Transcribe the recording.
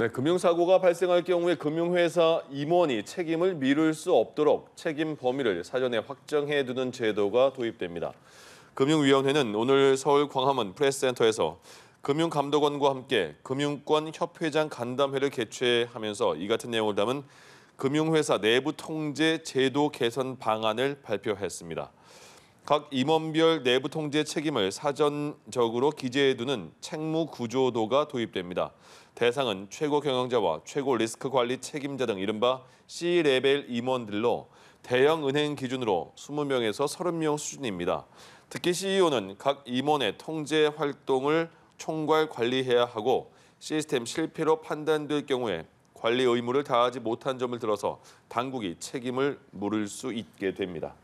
네, 금융사고가 발생할 경우에 금융회사 임원이 책임을 미룰 수 없도록 책임 범위를 사전에 확정해 두는 제도가 도입됩니다. 금융위원회는 오늘 서울 광화문 프레스센터에서 금융감독원과 함께 금융권 협회장 간담회를 개최하면서 이 같은 내용을 담은 금융회사 내부 통제 제도 개선 방안을 발표했습니다. 각 임원별 내부 통제 책임을 사전적으로 기재해두는 책무 구조도가 도입됩니다. 대상은 최고 경영자와 최고 리스크 관리 책임자 등 이른바 C레벨 임원들로 대형 은행 기준으로 20명에서 30명 수준입니다. 특히 CEO는 각 임원의 통제 활동을 총괄 관리해야 하고 시스템 실패로 판단될 경우에 관리 의무를 다하지 못한 점을 들어서 당국이 책임을 물을 수 있게 됩니다.